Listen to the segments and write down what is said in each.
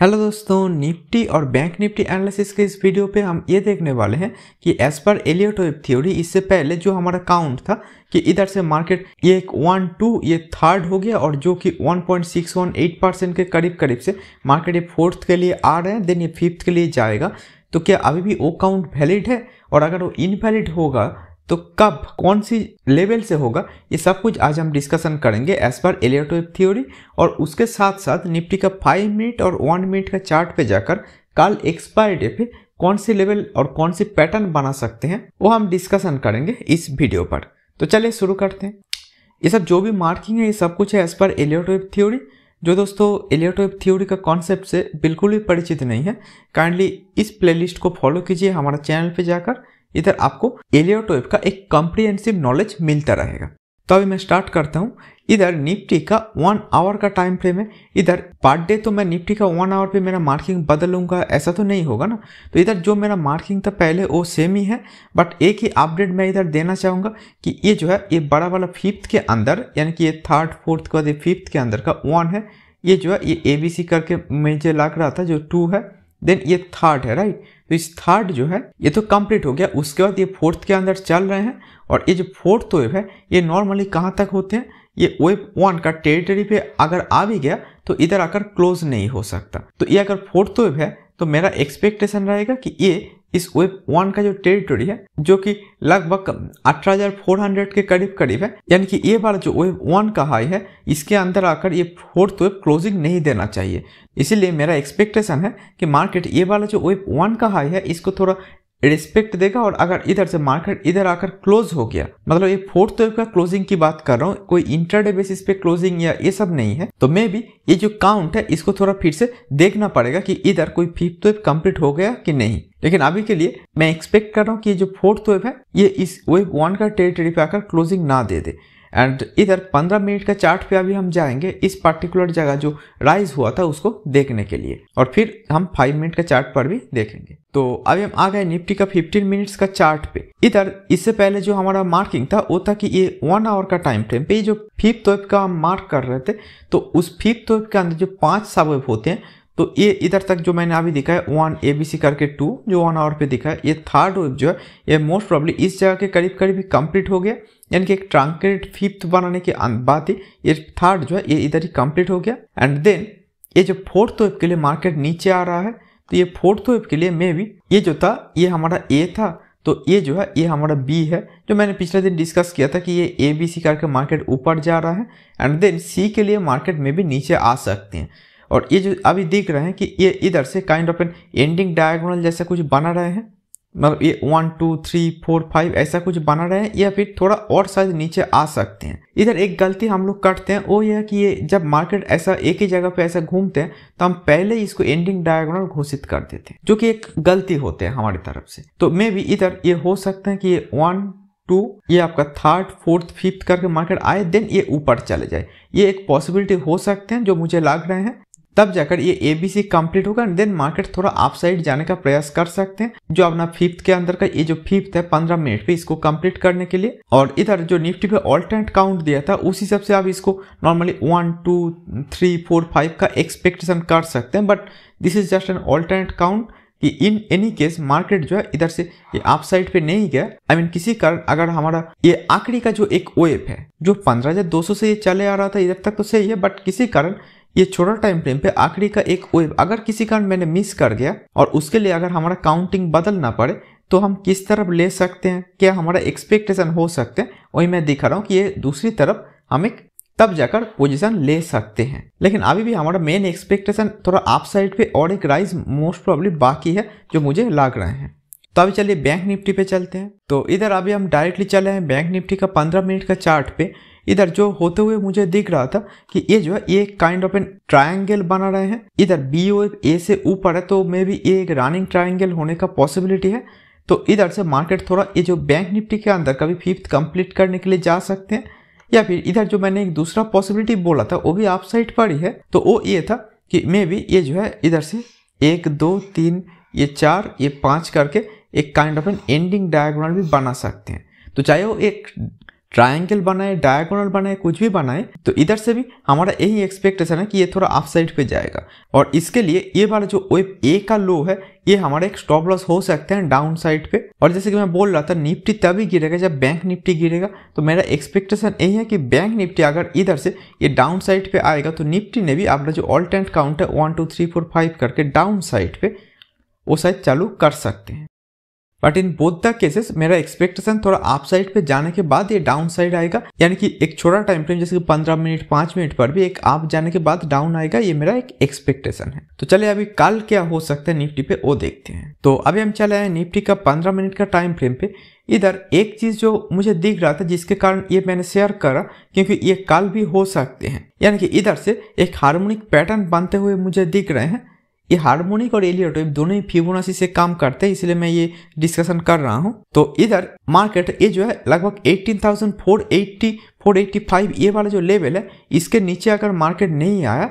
hello दोस्तों Nifty और bank Nifty analysis के इस वीडियो पे हम ये देखने वाले हैं कि as per Elliott web theory इससे पहले जो हमारा काउंट था कि इधर से मार्केट ये एक वन टू ये थर्ड हो गया और जो कि 1.618 परसेंट के करीब करीब से मार्केट ये फोर्थ के लिए आ रहे हैं देन ये फिफ्थ के लिए जाएगा तो क्या अभी भी वो काउंट वैलिड है और अगर वो इनवैलिड होगा तो कब कौन सी लेवल से होगा ये सब कुछ आज हम डिस्कशन करेंगे एज पर एलियटोवेव थ्योरी और उसके साथ साथ निफ्टी का फाइव मिनट और वन मिनट का चार्ट पे जाकर कल एक्सपायरी डे पे कौन सी लेवल और कौन सी पैटर्न बना सकते हैं वो हम डिस्कशन करेंगे इस वीडियो पर तो चलिए शुरू करते हैं ये सब जो भी मार्किंग है ये सब कुछ है एज पर एलियोटोप थ्योरी जो दोस्तों एलियोटोप थ्योरी का कॉन्सेप्ट से बिल्कुल भी परिचित नहीं है काइंडली इस प्लेलिस्ट को फॉलो कीजिए हमारा चैनल पे जाकर इधर आपको एलियट का एक कॉम्प्रिहेंसिव नॉलेज मिलता रहेगा तो अभी मैं स्टार्ट करता हूँ इधर निफ्टी का वन आवर का टाइम फ्रेम है इधर पर डे तो मैं निफ्टी का वन आवर पे मेरा मार्किंग बदलूंगा ऐसा तो नहीं होगा ना तो इधर जो मेरा मार्किंग था पहले वो सेम ही है बट एक ही अपडेट मैं इधर देना चाहूँगा कि ये जो है ये बड़ा वाला फिफ्थ के अंदर यानी कि ये थर्ड फोर्थ के बाद ये फिफ्थ के अंदर का वन है ये जो है ये ए करके मुझे लग रहा था जो टू है देन ये थर्ड है राइट तो इस थर्ड जो है ये तो कंप्लीट हो गया उसके बाद ये फोर्थ के अंदर चल रहे हैं और ये जो फोर्थ वेव है ये नॉर्मली कहाँ तक होते हैं ये वेब वन का टेरिटरी पे अगर आ भी गया तो इधर आकर क्लोज नहीं हो सकता तो ये अगर फोर्थ वेव है तो मेरा एक्सपेक्टेशन रहेगा कि ये इस वेब वन का जो टेरिटोरी है जो कि लगभग 18,400 के करीब करीब है यानी कि ये बार जो वेब वन का हाई है इसके अंदर आकर ये फोर्थ वेब क्लोजिंग नहीं देना चाहिए इसीलिए मेरा एक्सपेक्टेशन है कि मार्केट ये वाला जो वेब वन का हाई है इसको थोड़ा रिस्पेक्ट देगा और अगर इधर से मार्केट इधर आकर क्लोज हो गया मतलब ये फोर्थ वेब का क्लोजिंग की बात कर रहा हूँ कोई इंटरडे बेसिस पे क्लोजिंग या ये सब नहीं है तो मे भी ये जो काउंट है इसको थोड़ा फिर से देखना पड़ेगा कि इधर कोई फिफ्थ वेब कंप्लीट हो गया कि नहीं लेकिन अभी के लिए मैं एक्सपेक्ट कर रहा हूँ कि ये जो फोर्थ वेव है ये इस वेव वन का टेरिटरी पे आकर क्लोजिंग ना दे दे एंड इधर 15 मिनट का चार्ट पे अभी हम जाएंगे इस पर्टिकुलर जगह जो राइज हुआ था उसको देखने के लिए और फिर हम 5 मिनट का चार्ट पर भी देखेंगे तो अभी हम आ गए निफ्टी का 15 मिनट्स का चार्ट पे इधर इससे पहले जो हमारा मार्किंग था वो था कि ये वन आवर का टाइम फ्रेम पे जो फिफ्थ वेब का हम मार्क कर रहे थे तो उस फिफ्थ वेब के अंदर जो पांच सब वेब होते हैं तो ये इधर तक जो मैंने अभी दिखा है वन ए बी सी करके टू जो वन आवर पे दिखा है ये थर्ड वेव जो है ये मोस्ट प्रॉब्ली इस जगह के करीब करीब ही कम्प्लीट हो गया यानी कि एक ट्रांकेट फिफ्थ बनाने के अं-, बाद ही ये थर्ड जो है ये इधर ही कम्प्लीट हो गया एंड देन ये जो फोर्थ वेव के लिए मार्केट नीचे आ रहा है तो ये फोर्थ वेव के लिए मे भी ये जो था ये हमारा ए था तो ये जो है ये हमारा बी है जो मैंने पिछले दिन डिस्कस किया था कि ये ए बी सी करके मार्केट ऊपर जा रहा है एंड देन सी के लिए मार्केट में भी नीचे आ सकते हैं और ये जो अभी देख रहे हैं कि ये इधर से kind of an ending diagonal जैसा कुछ बना रहे हैं मतलब ये one two three four five ऐसा कुछ बना रहे हैं या फिर थोड़ा और साइज नीचे आ सकते हैं इधर एक गलती हम लोग करते हैं वो ये है कि ये जब मार्केट ऐसा एक ही जगह पे ऐसा घूमते हैं तो हम पहले इसको एंडिंग डायगोनल घोषित कर देते हैं जो कि एक गलती होते हैं हमारी तरफ से तो मे भी इधर ये हो सकता है कि ये वन टू ये आपका थर्ड फोर्थ फिफ्थ करके मार्केट आए देन ये ऊपर चले जाए ये एक पॉसिबिलिटी हो सकते हैं जो मुझे लग रहे हैं तब जाकर ये ए बी सी कम्प्लीट होगा देन मार्केट थोड़ा आप साइड जाने का प्रयास कर सकते हैं जो अपना फिफ्थ के अंदर का ये जो फिफ्थ है पंद्रह मिनट पे इसको कम्प्लीट करने के लिए और इधर जो निफ्टी पे ऑल्टरनेट काउंट दिया था उस हिसाब से आप इसको normally one two three four five का एक्सपेक्टेशन कर सकते हैं but this is just an alternate count कि इन एनी केस मार्केट जो है इधर से ये आप साइड पे नहीं गया आई I मीन mean, किसी कारण अगर हमारा ये आखिरी का जो एक वेव है जो पंद्रह हजार दो सौ से ये चले आ रहा था इधर तक तो सही है बट किसी कारण ये छोटा टाइम फ्रेम पे आखिरी का एक वेव अगर किसी कारण मैंने मिस कर गया और उसके लिए अगर हमारा काउंटिंग बदलना पड़े तो हम किस तरफ ले सकते हैं क्या हमारा एक्सपेक्टेशन हो सकते हैं वही मैं दिखा रहा हूँ कि ये दूसरी तरफ हम एक तब जाकर पोजीशन ले सकते हैं लेकिन अभी भी हमारा मेन एक्सपेक्टेशन थोड़ा आप साइड पे और एक राइज मोस्ट प्रॉब्लम बाकी है जो मुझे लग रहे हैं तो अभी चलिए बैंक निफ्टी पे चलते हैं तो इधर अभी हम डायरेक्टली चले हैं बैंक निफ्टी का पंद्रह मिनट का चार्ट पे इधर जो होते हुए मुझे दिख रहा था कि ये जो है ये काइंड ऑफ एन ट्रायंगल बना रहे हैं इधर बी ओ ए से ऊपर है तो मे भी ये एक रनिंग ट्रायंगल होने का पॉसिबिलिटी है तो इधर से मार्केट थोड़ा ये जो बैंक निफ्टी के अंदर कभी फिफ्थ कंप्लीट करने के लिए जा सकते हैं या फिर इधर जो मैंने एक दूसरा पॉसिबिलिटी बोला था वो भी आप साइड पर ही है तो वो ये था कि मे बी ये जो है इधर से एक दो तीन ये चार ये पाँच करके एक kind of an ending diagonal भी बना सकते हैं तो चाहे वो एक ट्रायंगल बनाए डायगोनल बनाए कुछ भी बनाए तो इधर से भी हमारा यही एक्सपेक्टेशन है कि ये थोड़ा अप साइड पर जाएगा और इसके लिए ये वाला जो वेब ए का लो है ये हमारा एक स्टॉप लॉस हो सकते हैं डाउन साइड पे और जैसे कि मैं बोल रहा था निफ्टी तभी गिरेगा जब बैंक निफ्टी गिरेगा तो मेरा एक्सपेक्टेशन यही है कि बैंक निफ्टी अगर इधर से ये डाउन साइड पर आएगा तो निफ्टी ने भी अपना जो ऑल टेंट काउंट है one two three four five करके डाउन साइड पर वो शायद चालू कर सकते हैं but in both the cases मेरा एक्सपेक्टेशन थोड़ा अप साइड पे जाने के बाद ये डाउन साइड आएगा यानी कि एक छोटा टाइम फ्रेम जैसे कि पंद्रह मिनट पांच मिनट पर भी एक आप जाने के बाद डाउन आएगा ये मेरा एक एक्सपेक्टेशन है तो चले अभी कल क्या हो सकता है निफ्टी पे वो देखते हैं तो अभी हम चले आए निफ्टी का पंद्रह मिनट का टाइम फ्रेम पे इधर एक चीज जो मुझे दिख रहा था जिसके कारण ये मैंने शेयर करा क्योंकि ये कल भी हो सकते हैं यानी कि इधर से एक हार्मोनिक पैटर्न बनते हुए मुझे दिख रहे हैं ये हार्मोनिक और एलियर दोनों ही फिबोनाची से काम करते हैं इसलिए मैं ये डिस्कशन कर रहा हूँ तो इधर मार्केट ये जो है लगभग 18,480 485 ये वाला जो लेवल है इसके नीचे अगर मार्केट नहीं आया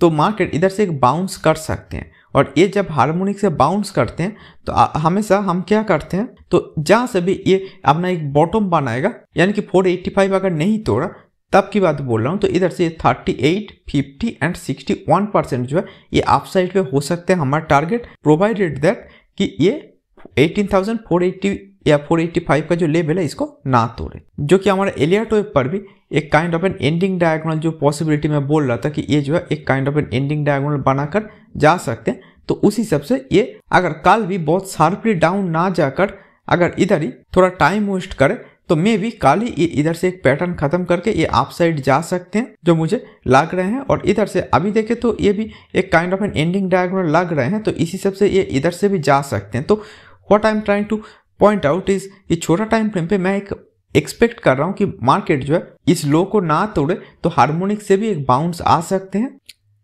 तो मार्केट इधर से एक बाउंस कर सकते हैं और ये जब हार्मोनिक से बाउंस करते हैं तो हमेशा हम क्या करते हैं तो जहाँ से भी ये अपना एक बॉटम बनाएगा यानी कि 485 अगर नहीं तोड़ा तब की बात बोल रहा हूँ तो इधर से 38, 50 एंड 61 परसेंट जो है ये आप साइड पे हो सकते हैं हमारा टारगेट प्रोवाइडेड दैट कि ये 18,480 या 485 का जो लेवल है इसको ना तोड़े जो कि हमारा एलिया टोप पर भी एक kind of an ending diagonal जो पॉसिबिलिटी में बोल रहा था कि ये जो है एक kind of an ending diagonal बनाकर जा सकते हैं तो उस हिसाब से ये अगर कल भी बहुत शार्पली डाउन ना जाकर अगर इधर ही थोड़ा टाइम वेस्ट करे तो मे भी काली इधर से एक पैटर्न खत्म करके ये आप साइड जा सकते हैं जो मुझे लग रहे हैं और इधर से अभी देखें तो ये भी एक kind of an ending diagram लग रहे हैं तो इसी सब से ये इधर से भी जा सकते हैं तो what I am trying to point out is ये छोटा टाइम फ्रेम पे मैं एक एक्सपेक्ट कर रहा हूँ कि मार्केट जो है इस लो को ना तोड़े तो हार्मोनिक से भी एक बाउंस आ सकते हैं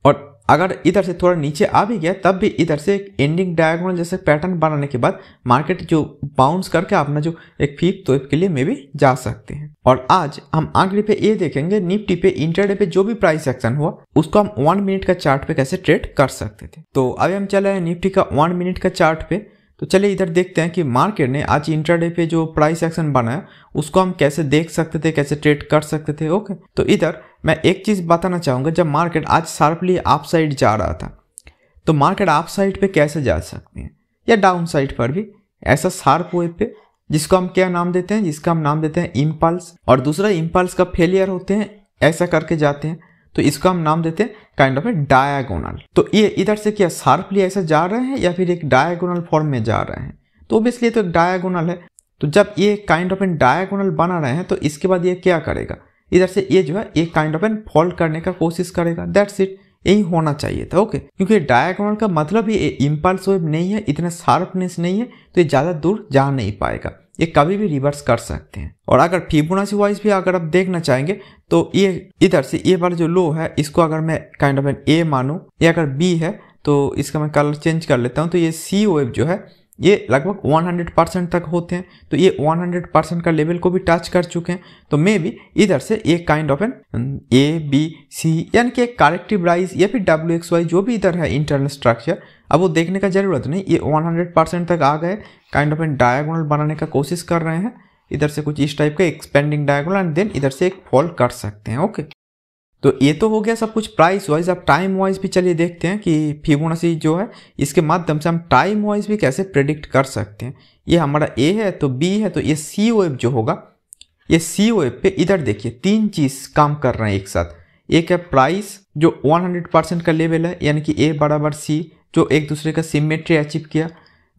और अगर इधर से थोड़ा नीचे आ भी गया तब भी इधर से एक एंडिंग डायगोनल जैसे पैटर्न बनाने के बाद मार्केट जो बाउंस करके अपना जो एक फिफ्थ तो के लिए में भी जा सकते हैं और आज हम आखिरी पे ये देखेंगे निफ्टी पे इंटरडे पे जो भी प्राइस एक्शन हुआ उसको हम वन मिनट का चार्ट पे कैसे ट्रेड कर सकते थे तो अभी हम चले हैं निफ्टी का वन मिनट का चार्ट पे तो चलिए इधर देखते हैं कि मार्केट ने आज इंटरडे पे जो प्राइस एक्शन बनाया उसको हम कैसे देख सकते थे कैसे ट्रेड कर सकते थे ओके तो इधर मैं एक चीज़ बताना चाहूँगा जब मार्केट आज शार्पली आप साइड जा रहा था तो मार्केट आप साइड पे कैसे जा सकते हैं या डाउन साइड पर भी ऐसा शार्प वे पे जिसको हम क्या नाम देते हैं जिसका हम नाम देते हैं इम्पल्स और दूसरा इम्पल्स का फेलियर होते हैं ऐसा करके जाते हैं तो इसको हम नाम देते हैं काइंड ऑफ ए डायागोनल तो ये इधर से क्या शार्पली ऐसा जा रहे हैं या फिर एक डायागोनल फॉर्म में जा रहे हैं तो ओबियसली तो एक डायागोनल है तो जब ये काइंड ऑफ एन डायागोनल बना रहे हैं तो इसके बाद ये क्या करेगा इधर से ये जो है ये काइंड ऑफ एन फॉल्ट करने का कोशिश करेगा दैट्स इट यही होना चाहिए था ओके क्योंकि डायग्राम का मतलब ये इम्पल्स वेब नहीं है इतना शार्पनेस नहीं है तो ये ज़्यादा दूर जा नहीं पाएगा ये कभी भी रिवर्स कर सकते हैं और अगर फिबोनाची वाइज भी अगर आप देखना चाहेंगे तो ये इधर से ये वाला जो लो है इसको अगर मैं काइंड ऑफ एन ए मानूँ या अगर बी है तो इसका मैं कलर चेंज कर लेता हूँ तो ये सी वेब जो है ये लगभग 100 परसेंट तक होते हैं तो ये 100 परसेंट का लेवल को भी टच कर चुके हैं तो मे बी इधर से एक kind of an A B C यानी कि कारेक्टिव राइज या फिर डब्ल्यू एक्स वाई जो भी इधर है इंटरनल स्ट्रक्चर अब वो देखने का जरूरत नहीं ये 100 परसेंट तक आ गए काइंड ऑफ एन डायगोनल बनाने का कोशिश कर रहे हैं इधर से कुछ इस टाइप का एक्सपेंडिंग डायगोनल एंड देन इधर से एक फॉल कर सकते हैं ओके तो ये तो हो गया सब कुछ प्राइस वाइज अब टाइम वाइज भी चलिए देखते हैं कि फिबोनाची जो है इसके माध्यम से हम टाइम वाइज भी कैसे प्रेडिक्ट कर सकते हैं ये हमारा ए है तो बी है तो ये सी वेब जो होगा ये सी वेब पे इधर देखिए तीन चीज़ काम कर रहे हैं एक साथ एक है प्राइस जो 100 परसेंट का लेवल है यानी कि ए बराबर सी जो एक दूसरे का सिमेट्री अचीव किया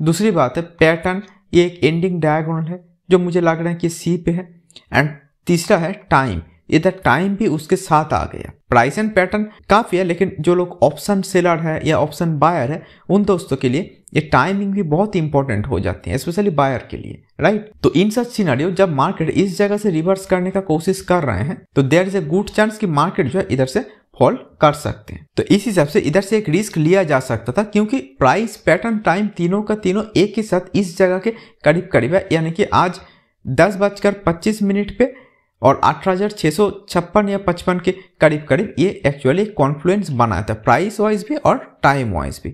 दूसरी बात है पैटर्न ये एक एंडिंग डायगोनल है जो मुझे लग रहा है कि सी पे है एंड तीसरा है टाइम इधर टाइम भी उसके साथ आ गया प्राइस एंड पैटर्न काफ़ी है लेकिन जो लोग ऑप्शन सेलर है या ऑप्शन बायर है उन दोस्तों के लिए ये टाइमिंग भी बहुत इंपॉर्टेंट हो जाती है स्पेशली बायर के लिए राइट तो इन सच सीनारियो जब मार्केट इस जगह से रिवर्स करने का कोशिश कर रहे हैं तो there is a good chance की मार्केट जो है इधर से फॉल कर सकते हैं तो इस हिसाब से इधर से एक रिस्क लिया जा सकता था क्योंकि प्राइस पैटर्न टाइम तीनों का तीनों एक ही साथ इस जगह के करीब करीब है यानी कि आज दस बजकर पच्चीस मिनट पे और आठ या पचपन के करीब करीब ये एक्चुअली कॉन्फ्लुएंस बनाया था प्राइस वाइज भी और टाइम वाइज भी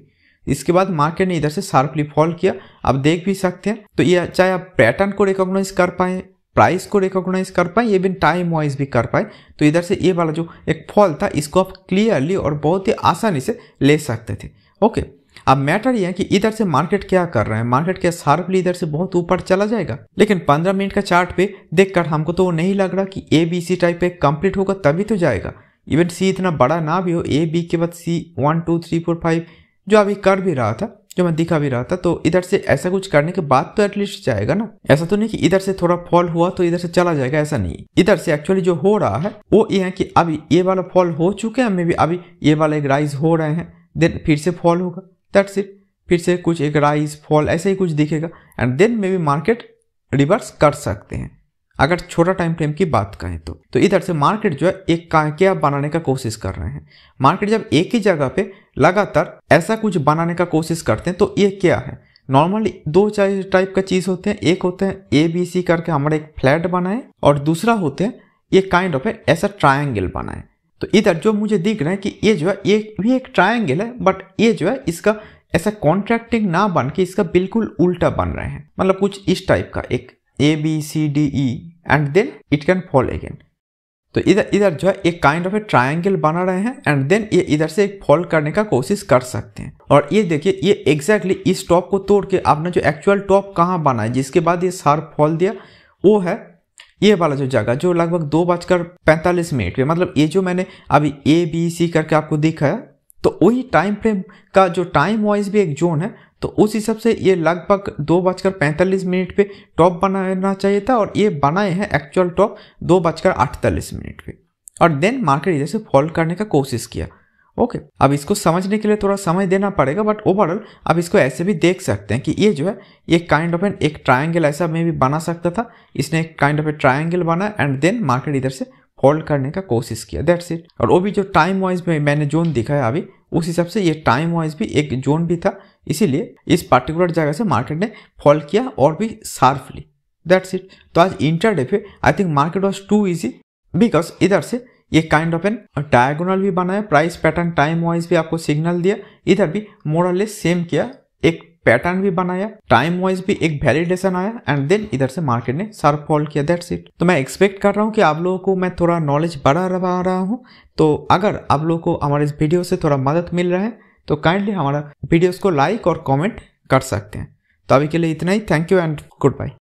इसके बाद मार्केट ने इधर से शार्पली फॉल किया आप देख भी सकते हैं तो ये चाहे आप पैटर्न को रिकॉग्नाइज कर पाए प्राइस को रिकॉग्नाइज कर पाए ये टाइम वाइज भी कर पाए तो इधर से ये वाला जो एक फॉल था इसको आप क्लियरली और बहुत ही आसानी से ले सकते थे ओके अब मैटर यह है कि इधर से मार्केट क्या कर रहा है मार्केट क्या शार्पली इधर से बहुत ऊपर चला जाएगा लेकिन 15 मिनट का चार्ट पे देखकर हमको तो नहीं लग रहा कि ए बी सी टाइप पे कंप्लीट होगा तभी तो जाएगा इवन सी इतना बड़ा ना भी हो ए बी के बाद C one two three four five जो अभी कर भी रहा था जो मैं दिखा भी रहा था तो इधर से ऐसा कुछ करने के बाद तो एटलीस्ट जाएगा ना ऐसा तो नहीं कि इधर से थोड़ा फॉल हुआ तो इधर से चला जाएगा ऐसा नहीं इधर से एक्चुअली जो हो रहा है वो ये है कि अभी ये वाला फॉल हो चुके हैं मे भी अभी ये वाला एक राइज हो रहे हैं देन फिर से फॉल होगा दैट्स इट फिर से कुछ एक राइज फॉल ऐसे ही कुछ दिखेगा and then maybe market reverse कर सकते हैं अगर छोटा टाइम फ्रेम की बात करें तो तो इधर से मार्केट जो है एक क्या बनाने का कोशिश कर रहे हैं मार्केट जब एक ही जगह पे लगातार ऐसा कुछ बनाने का कोशिश करते हैं तो ये क्या है नॉर्मली दो टाइप का चीज होते हैं एक होते हैं ए बी सी करके हमारे एक फ्लैट बनाए और दूसरा होते हैं ये काइंड ऑफ है ऐसा ट्राइंगल बनाए तो इधर जो मुझे दिख रहा है कि ये जो है ये भी एक ट्राइंगल है बट ये जो है इसका ऐसा कॉन्ट्रैक्टिंग ना बन के इसका बिल्कुल उल्टा बन रहे हैं मतलब कुछ इस टाइप का एक A B C D E and then it can fall again तो इधर इधर जो है एक काइंड ऑफ ए ट्राइंगल बना रहे हैं एंड देन ये इधर से एक फॉल करने का कोशिश कर सकते हैं और ये देखिए ये एग्जैक्टली exactly इस टॉप को तोड़ के आपने जो एक्चुअल टॉप कहाँ बना है जिसके बाद ये सार फॉल दिया वो है ये वाला जो जगह जो लगभग दो बजकर पैंतालीस मिनट पे मतलब ये जो मैंने अभी ए बी सी करके आपको दिखाया तो वही टाइम फ्रेम का जो टाइम वाइज भी एक जोन है तो उस हिसाब से ये लगभग दो बजकर पैंतालीस मिनट पे टॉप बनाना चाहिए था और ये बनाए हैं एक्चुअल टॉप दो बजकर अड़तालीस मिनट पे और देन मार्केट इधर से फॉल करने का कोशिश किया ओके अब इसको समझने के लिए थोड़ा समय देना पड़ेगा बट ओवरऑल आप इसको ऐसे भी देख सकते हैं कि ये जो है ये काइंड ऑफ एन एक ट्रायंगल ऐसा में भी बना सकता था इसने एक काइंड ऑफ ए ट्रायंगल बना एंड देन मार्केट इधर से होल्ड करने का कोशिश किया दैट्स इट और वो भी जो टाइम वाइज में मैंने जोन दिखाया अभी उस हिसाब से ये टाइम वाइज भी एक जोन भी था इसीलिए इस पर्टिकुलर जगह से मार्केट ने फॉल किया और भी शार्पली दैट्स इट तो आज इंटरडे पे I think market was too easy because इधर से ये काइंड ऑफ एन डायगोनल भी बनाया प्राइस पैटर्न टाइम वाइज भी आपको सिग्नल दिया इधर भी मोरलेस सेम किया एक पैटर्न भी बनाया टाइम वाइज भी एक वैलिडेशन आया एंड देन इधर से मार्केट ने सर्फ फॉल किया दैट्स इट तो मैं एक्सपेक्ट कर रहा हूँ कि आप लोगों को मैं थोड़ा नॉलेज बढ़ा रहा, रहा हूँ तो अगर आप लोगों को हमारे इस वीडियो से थोड़ा मदद मिल रहा है तो काइंडली हमारा वीडियोज को लाइक और कॉमेंट कर सकते हैं तो अभी के लिए इतना ही thank you and good bye